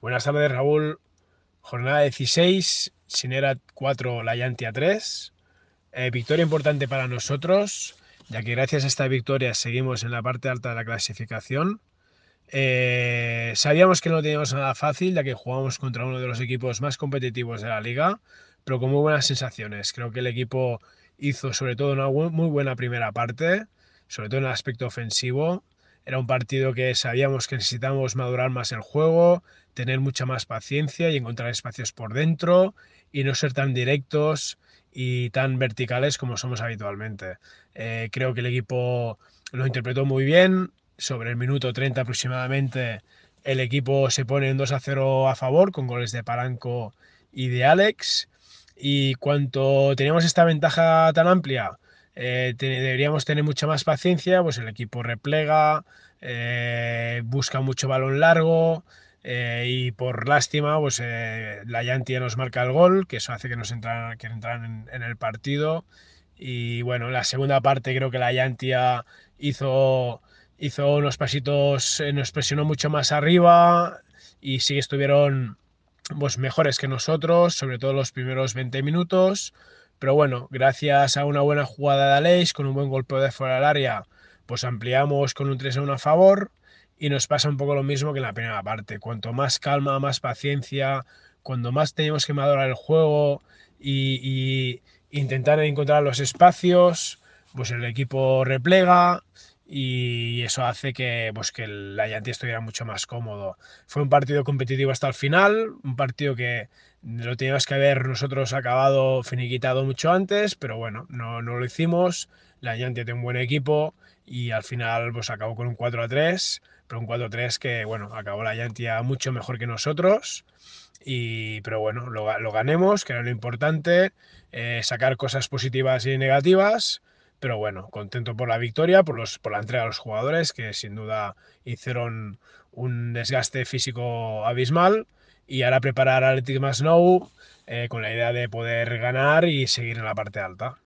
Buenas tardes, Raúl. Jornada 16, Sinera 4, La Llantia 3. Eh, victoria importante para nosotros, ya que gracias a esta victoria seguimos en la parte alta de la clasificación. Eh, sabíamos que no teníamos nada fácil, ya que jugamos contra uno de los equipos más competitivos de la liga, pero con muy buenas sensaciones. Creo que el equipo hizo sobre todo una muy buena primera parte, sobre todo en el aspecto ofensivo. Era un partido que sabíamos que necesitábamos madurar más el juego, tener mucha más paciencia y encontrar espacios por dentro y no ser tan directos y tan verticales como somos habitualmente. Eh, creo que el equipo lo interpretó muy bien. Sobre el minuto 30 aproximadamente, el equipo se pone en 2 a 0 a favor con goles de Paranco y de Alex. Y cuanto teníamos esta ventaja tan amplia, eh, deberíamos tener mucha más paciencia, pues el equipo replega, eh, busca mucho balón largo eh, y por lástima, pues la Yantia nos marca el gol, que eso hace que nos entran, que en, el partido. Y bueno, la segunda parte creo que la Yantia hizo, hizo unos pasitos, nos presionó mucho más arriba y sí que estuvieron pues, mejores que nosotros, sobre todo los primeros 20 minutos. Pero bueno, gracias a una buena jugada de Aleix, con un buen golpe de fuera del área, pues ampliamos con un 3 a 1 a favor y nos pasa un poco lo mismo que en la primera parte. Cuanto más calma, más paciencia, cuando más tenemos que madurar el juego y, y intentar encontrar los espacios, pues el equipo replega y eso hace que, pues, que estuviera mucho más cómodo. Fue un partido competitivo hasta el final, un partido que lo teníamos que haber nosotros acabado finiquitado mucho antes, pero bueno, no, no lo hicimos. La Ayanti tiene un buen equipo y al final pues, acabó con un 4 a 3, pero un 4 a 3 que, bueno, acabó la Yantia mucho mejor que nosotros. Y, pero bueno, lo, ganemos, que era lo importante, eh, sacar cosas positivas y negativas pero bueno, contento por la victoria, por, los, por la entrega de los jugadores, que sin duda hicieron un desgaste físico abismal. Y ahora preparar al Athletic snow eh, con la idea de poder ganar y seguir en la parte alta.